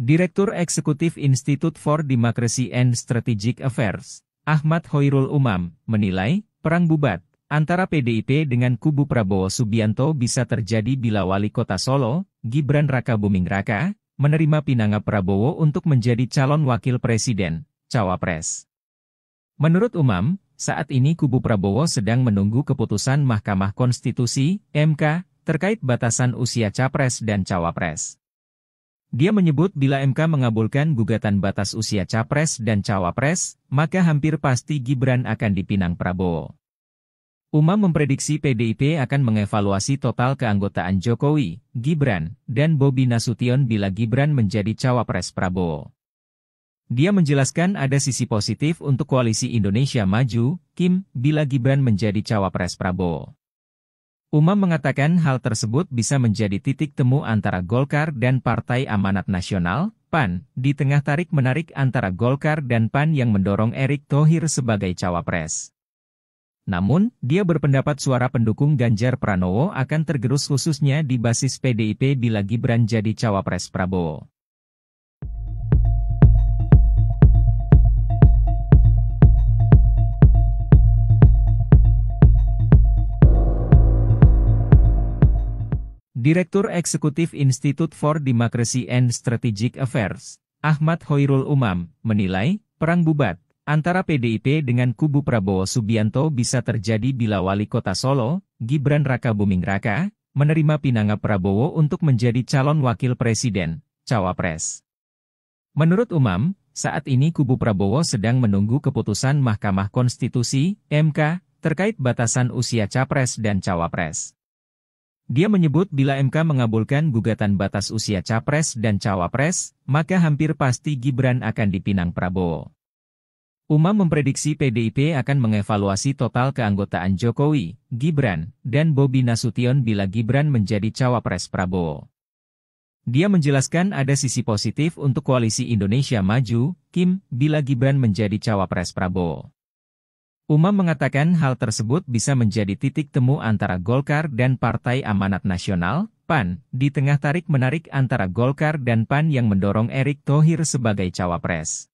Direktur Eksekutif Institute for Democracy and Strategic Affairs, Ahmad Hoirul Umam, menilai, perang bubat, antara PDIP dengan kubu Prabowo Subianto bisa terjadi bila Wali Kota Solo, Gibran Raka Buming Raka, menerima pinanga Prabowo untuk menjadi calon wakil presiden, Cawapres. Menurut Umam, saat ini kubu Prabowo sedang menunggu keputusan Mahkamah Konstitusi, MK, terkait batasan usia Capres dan Cawapres. Dia menyebut bila MK mengabulkan gugatan batas usia capres dan cawapres, maka hampir pasti Gibran akan dipinang Prabowo. Umam memprediksi PDIP akan mengevaluasi total keanggotaan Jokowi, Gibran, dan Bobi Nasution bila Gibran menjadi cawapres Prabowo. Dia menjelaskan ada sisi positif untuk koalisi Indonesia Maju, Kim, bila Gibran menjadi cawapres Prabowo. Umam mengatakan hal tersebut bisa menjadi titik temu antara Golkar dan Partai Amanat Nasional, PAN, di tengah tarik-menarik antara Golkar dan PAN yang mendorong Erick Thohir sebagai cawapres. Namun, dia berpendapat suara pendukung Ganjar Pranowo akan tergerus khususnya di basis PDIP bila Gibran jadi cawapres Prabowo. Direktur Eksekutif Institute for Democracy and Strategic Affairs, Ahmad Hoirul Umam, menilai, perang bubat, antara PDIP dengan kubu Prabowo Subianto bisa terjadi bila Wali Kota Solo, Gibran Raka Buming Raka, menerima pinanga Prabowo untuk menjadi calon wakil presiden, Cawapres. Menurut Umam, saat ini kubu Prabowo sedang menunggu keputusan Mahkamah Konstitusi, MK, terkait batasan usia Capres dan Cawapres. Dia menyebut bila MK mengabulkan gugatan batas usia capres dan cawapres, maka hampir pasti Gibran akan dipinang Prabowo. Umam memprediksi PDIP akan mengevaluasi total keanggotaan Jokowi, Gibran, dan Bobi Nasution bila Gibran menjadi cawapres Prabowo. Dia menjelaskan ada sisi positif untuk koalisi Indonesia Maju, Kim, bila Gibran menjadi cawapres Prabowo. Umam mengatakan hal tersebut bisa menjadi titik temu antara Golkar dan Partai Amanat Nasional, PAN, di tengah tarik-menarik antara Golkar dan PAN yang mendorong Erick Thohir sebagai cawapres.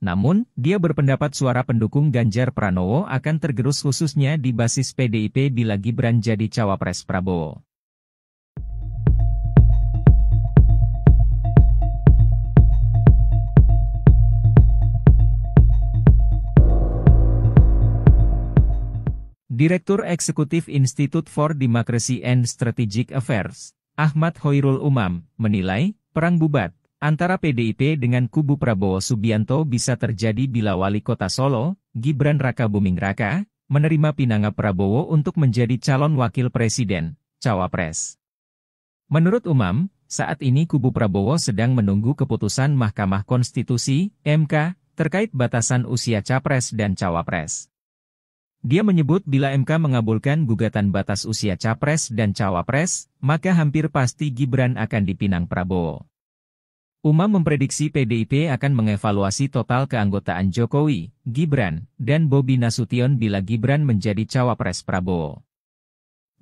Namun, dia berpendapat suara pendukung Ganjar Pranowo akan tergerus khususnya di basis PDIP bila Gibran jadi cawapres Prabowo. Direktur Eksekutif Institute for Democracy and Strategic Affairs, Ahmad Hoirul Umam, menilai, perang bubat, antara PDIP dengan kubu Prabowo Subianto bisa terjadi bila Wali Kota Solo, Gibran Raka Buming Raka, menerima pinanga Prabowo untuk menjadi calon wakil presiden, Cawapres. Menurut Umam, saat ini kubu Prabowo sedang menunggu keputusan Mahkamah Konstitusi, MK, terkait batasan usia Capres dan Cawapres. Dia menyebut bila MK mengabulkan gugatan batas usia capres dan cawapres, maka hampir pasti Gibran akan dipinang Prabowo. Umam memprediksi PDIP akan mengevaluasi total keanggotaan Jokowi, Gibran, dan Bobi Nasution bila Gibran menjadi cawapres Prabowo.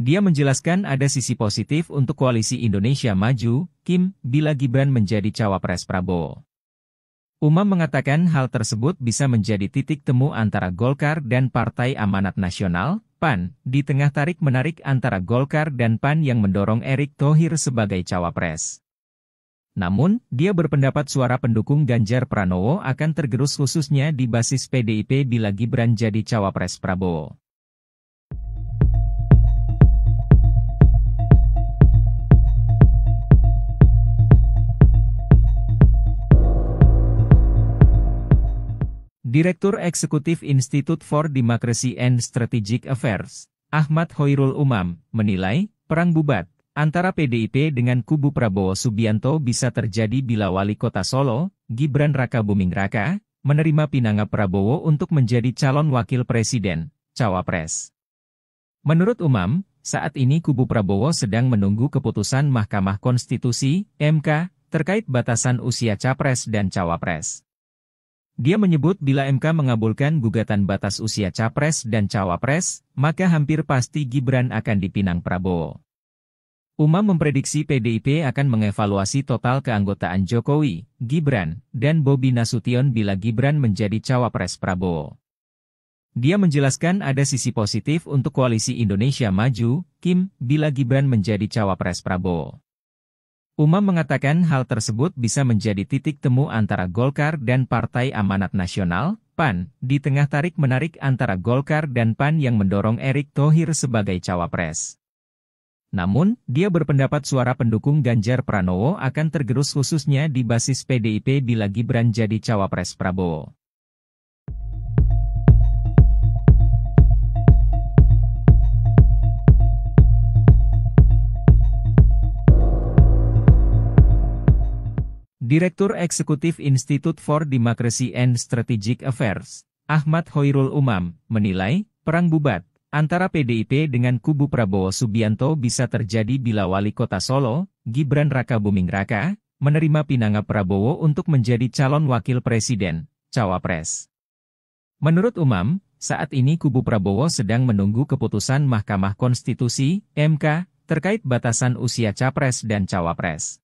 Dia menjelaskan ada sisi positif untuk koalisi Indonesia Maju, Kim, bila Gibran menjadi cawapres Prabowo. Umam mengatakan hal tersebut bisa menjadi titik temu antara Golkar dan Partai Amanat Nasional, PAN, di tengah tarik-menarik antara Golkar dan PAN yang mendorong Erick Thohir sebagai cawapres. Namun, dia berpendapat suara pendukung Ganjar Pranowo akan tergerus khususnya di basis PDIP bila Gibran jadi cawapres Prabowo. Direktur Eksekutif Institute for Democracy and Strategic Affairs, Ahmad Hoirul Umam, menilai, perang bubat, antara PDIP dengan kubu Prabowo Subianto bisa terjadi bila Wali Kota Solo, Gibran Raka Buming Raka, menerima pinanga Prabowo untuk menjadi calon wakil presiden, Cawapres. Menurut Umam, saat ini kubu Prabowo sedang menunggu keputusan Mahkamah Konstitusi, MK, terkait batasan usia Capres dan Cawapres. Dia menyebut bila MK mengabulkan gugatan batas usia capres dan cawapres, maka hampir pasti Gibran akan dipinang Prabowo. Umam memprediksi PDIP akan mengevaluasi total keanggotaan Jokowi, Gibran, dan Bobi Nasution bila Gibran menjadi cawapres Prabowo. Dia menjelaskan ada sisi positif untuk koalisi Indonesia Maju, Kim, bila Gibran menjadi cawapres Prabowo. Umam mengatakan hal tersebut bisa menjadi titik temu antara Golkar dan Partai Amanat Nasional, PAN, di tengah tarik-menarik antara Golkar dan PAN yang mendorong Erick Thohir sebagai cawapres. Namun, dia berpendapat suara pendukung Ganjar Pranowo akan tergerus khususnya di basis PDIP bila Gibran jadi cawapres Prabowo. Direktur Eksekutif Institute for Democracy and Strategic Affairs, Ahmad Hoirul Umam, menilai, perang bubat, antara PDIP dengan kubu Prabowo Subianto bisa terjadi bila Wali Kota Solo, Gibran Raka Buming Raka, menerima pinangan Prabowo untuk menjadi calon wakil presiden, Cawapres. Menurut Umam, saat ini kubu Prabowo sedang menunggu keputusan Mahkamah Konstitusi, MK, terkait batasan usia Capres dan Cawapres.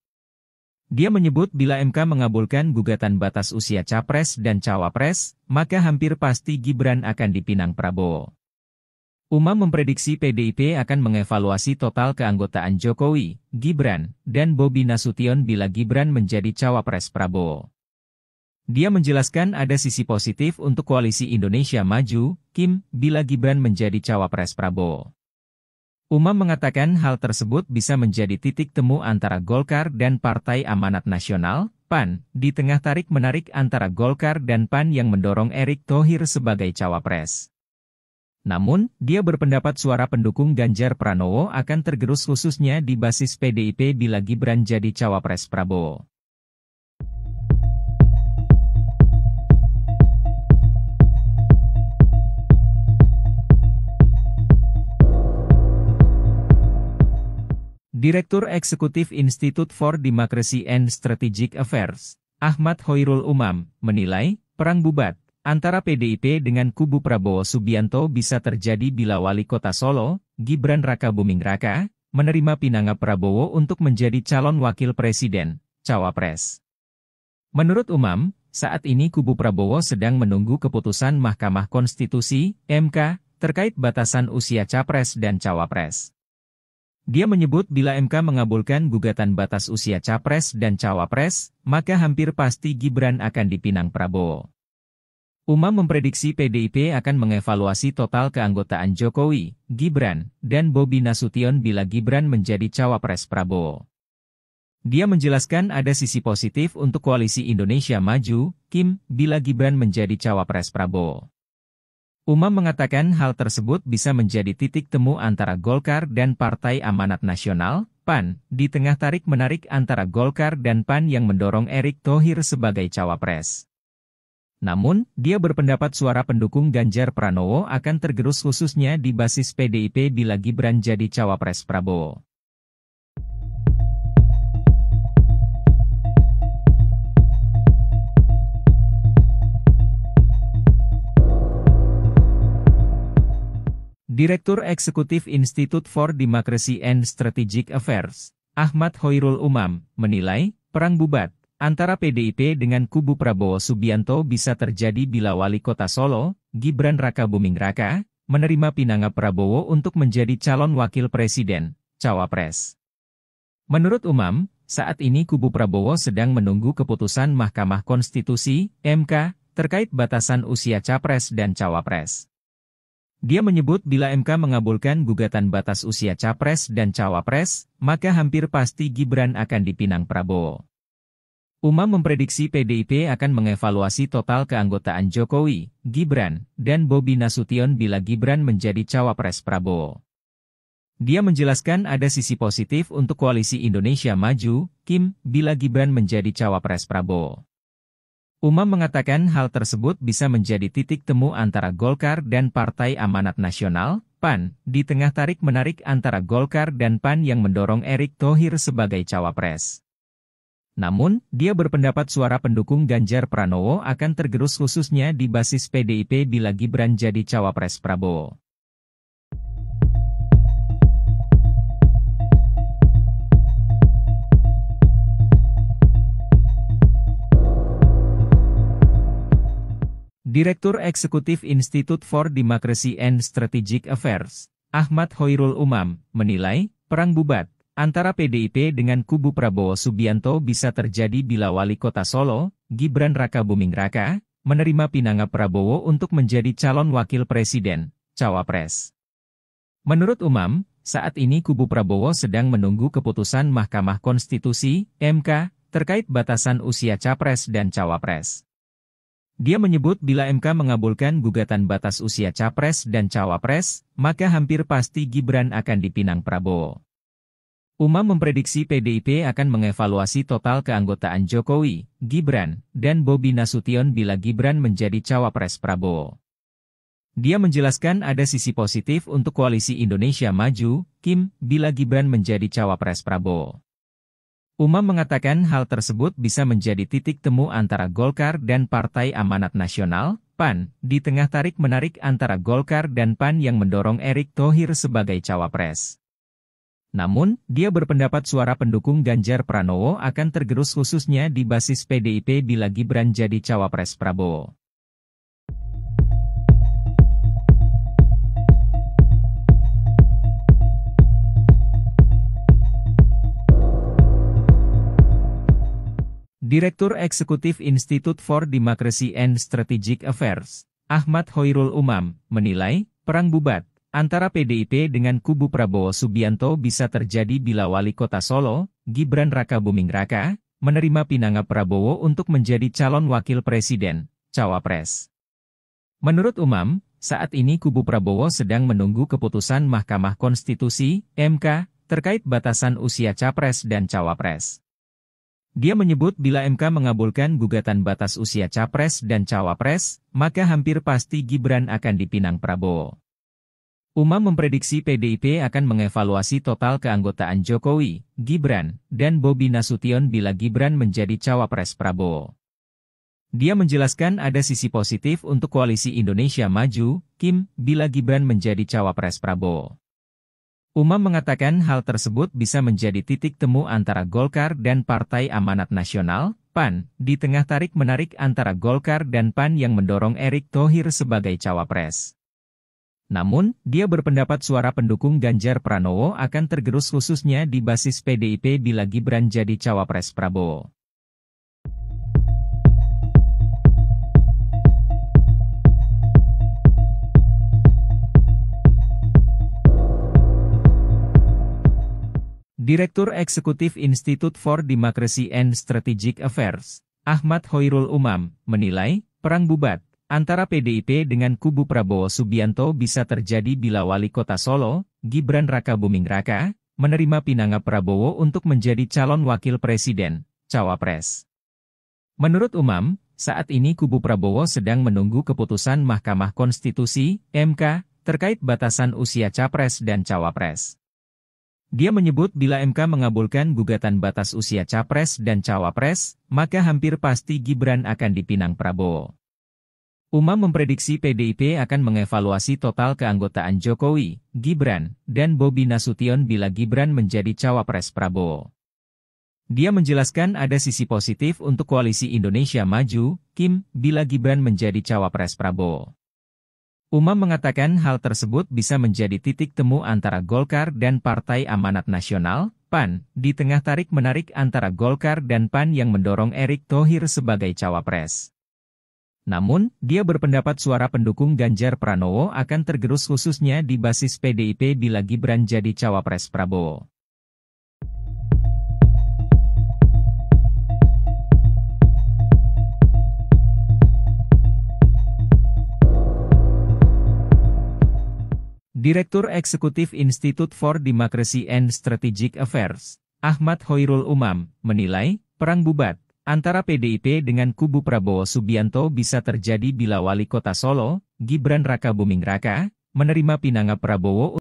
Dia menyebut bila MK mengabulkan gugatan batas usia capres dan cawapres, maka hampir pasti Gibran akan dipinang Prabowo. Umam memprediksi PDIP akan mengevaluasi total keanggotaan Jokowi, Gibran, dan Bobi Nasution bila Gibran menjadi cawapres Prabowo. Dia menjelaskan ada sisi positif untuk koalisi Indonesia Maju, Kim, bila Gibran menjadi cawapres Prabowo. Umam mengatakan hal tersebut bisa menjadi titik temu antara Golkar dan Partai Amanat Nasional, PAN, di tengah tarik-menarik antara Golkar dan PAN yang mendorong Erick Thohir sebagai cawapres. Namun, dia berpendapat suara pendukung Ganjar Pranowo akan tergerus khususnya di basis PDIP bila Gibran jadi cawapres Prabowo. Direktur Eksekutif Institute for Democracy and Strategic Affairs, Ahmad Hoirul Umam, menilai, perang bubat antara PDIP dengan kubu Prabowo Subianto bisa terjadi bila Wali Kota Solo, Gibran Raka Buming Raka, menerima pinanga Prabowo untuk menjadi calon wakil presiden, Cawapres. Menurut Umam, saat ini kubu Prabowo sedang menunggu keputusan Mahkamah Konstitusi, MK, terkait batasan usia Capres dan Cawapres. Dia menyebut bila MK mengabulkan gugatan batas usia capres dan cawapres, maka hampir pasti Gibran akan dipinang Prabowo. Umam memprediksi PDIP akan mengevaluasi total keanggotaan Jokowi, Gibran, dan Bobi Nasution bila Gibran menjadi cawapres Prabowo. Dia menjelaskan ada sisi positif untuk koalisi Indonesia Maju, Kim, bila Gibran menjadi cawapres Prabowo. Umam mengatakan hal tersebut bisa menjadi titik temu antara Golkar dan Partai Amanat Nasional, PAN, di tengah tarik-menarik antara Golkar dan PAN yang mendorong Erick Thohir sebagai cawapres. Namun, dia berpendapat suara pendukung Ganjar Pranowo akan tergerus khususnya di basis PDIP bila Gibran jadi cawapres Prabowo. Direktur Eksekutif Institute for Democracy and Strategic Affairs, Ahmad Hoirul Umam, menilai, perang bubat antara PDIP dengan kubu Prabowo Subianto bisa terjadi bila Wali Kota Solo, Gibran Raka Buming Raka, menerima pinanga Prabowo untuk menjadi calon wakil presiden, Cawapres. Menurut Umam, saat ini kubu Prabowo sedang menunggu keputusan Mahkamah Konstitusi (MK) terkait batasan usia capres dan cawapres. Dia menyebut bila MK mengabulkan gugatan batas usia capres dan cawapres, maka hampir pasti Gibran akan dipinang Prabowo. Umam memprediksi PDIP akan mengevaluasi total keanggotaan Jokowi, Gibran, dan Bobi Nasution bila Gibran menjadi cawapres Prabowo. Dia menjelaskan ada sisi positif untuk koalisi Indonesia Maju, Kim, bila Gibran menjadi cawapres Prabowo. Umam mengatakan hal tersebut bisa menjadi titik temu antara Golkar dan Partai Amanat Nasional, PAN, di tengah tarik-menarik antara Golkar dan PAN yang mendorong Erick Thohir sebagai cawapres. Namun, dia berpendapat suara pendukung Ganjar Pranowo akan tergerus khususnya di basis PDIP bila Gibran jadi cawapres Prabowo. Direktur Eksekutif Institute for Democracy and Strategic Affairs, Ahmad Hoirul Umam, menilai, perang bubat antara PDIP dengan kubu Prabowo Subianto bisa terjadi bila Wali Kota Solo, Gibran Raka Buming Raka, menerima pinanga Prabowo untuk menjadi calon wakil presiden, Cawapres. Menurut Umam, saat ini kubu Prabowo sedang menunggu keputusan Mahkamah Konstitusi, MK, terkait batasan usia Capres dan Cawapres. Dia menyebut bila MK mengabulkan gugatan batas usia capres dan cawapres, maka hampir pasti Gibran akan dipinang Prabowo. Umam memprediksi PDIP akan mengevaluasi total keanggotaan Jokowi, Gibran, dan Bobi Nasution bila Gibran menjadi cawapres Prabowo. Dia menjelaskan ada sisi positif untuk koalisi Indonesia Maju, Kim, bila Gibran menjadi cawapres Prabowo. Umam mengatakan hal tersebut bisa menjadi titik temu antara Golkar dan Partai Amanat Nasional, PAN, di tengah tarik-menarik antara Golkar dan PAN yang mendorong Erick Thohir sebagai cawapres. Namun, dia berpendapat suara pendukung Ganjar Pranowo akan tergerus khususnya di basis PDIP bila Gibran jadi cawapres Prabowo. Direktur Eksekutif Institute for Democracy and Strategic Affairs, Ahmad Hoirul Umam, menilai, perang bubat antara PDIP dengan kubu Prabowo Subianto bisa terjadi bila Wali Kota Solo, Gibran Raka Buming Raka, menerima pinanga Prabowo untuk menjadi calon wakil presiden, Cawapres. Menurut Umam, saat ini kubu Prabowo sedang menunggu keputusan Mahkamah Konstitusi, MK, terkait batasan usia Capres dan Cawapres. Dia menyebut bila MK mengabulkan gugatan batas usia capres dan cawapres, maka hampir pasti Gibran akan dipinang Prabowo. Umam memprediksi PDIP akan mengevaluasi total keanggotaan Jokowi, Gibran, dan Bobi Nasution bila Gibran menjadi cawapres Prabowo. Dia menjelaskan ada sisi positif untuk koalisi Indonesia Maju, Kim, bila Gibran menjadi cawapres Prabowo. Umam mengatakan hal tersebut bisa menjadi titik temu antara Golkar dan Partai Amanat Nasional, PAN, di tengah tarik-menarik antara Golkar dan PAN yang mendorong Erick Thohir sebagai cawapres. Namun, dia berpendapat suara pendukung Ganjar Pranowo akan tergerus khususnya di basis PDIP bila Gibran jadi cawapres Prabowo. Direktur Eksekutif Institute for Democracy and Strategic Affairs, Ahmad Hoirul Umam, menilai, perang bubat, antara PDIP dengan kubu Prabowo Subianto bisa terjadi bila Wali Kota Solo, Gibran Raka Buming Raka, menerima pinanga Prabowo untuk menjadi calon wakil presiden, Cawapres. Menurut Umam, saat ini kubu Prabowo sedang menunggu keputusan Mahkamah Konstitusi, MK, terkait batasan usia capres dan cawapres. Dia menyebut bila MK mengabulkan gugatan batas usia capres dan cawapres, maka hampir pasti Gibran akan dipinang Prabowo. Umam memprediksi PDIP akan mengevaluasi total keanggotaan Jokowi, Gibran, dan Bobi Nasution bila Gibran menjadi cawapres Prabowo. Dia menjelaskan ada sisi positif untuk koalisi Indonesia Maju, Kim, bila Gibran menjadi cawapres Prabowo. Umam mengatakan hal tersebut bisa menjadi titik temu antara Golkar dan Partai Amanat Nasional, PAN, di tengah tarik-menarik antara Golkar dan PAN yang mendorong Erick Thohir sebagai cawapres. Namun, dia berpendapat suara pendukung Ganjar Pranowo akan tergerus khususnya di basis PDIP bila Gibran jadi cawapres Prabowo. Direktur Eksekutif Institute for Democracy and Strategic Affairs, Ahmad Hoirul Umam, menilai, perang bubat antara PDIP dengan kubu Prabowo Subianto bisa terjadi bila Wali Kota Solo, Gibran Raka Buming Raka, menerima pinangan Prabowo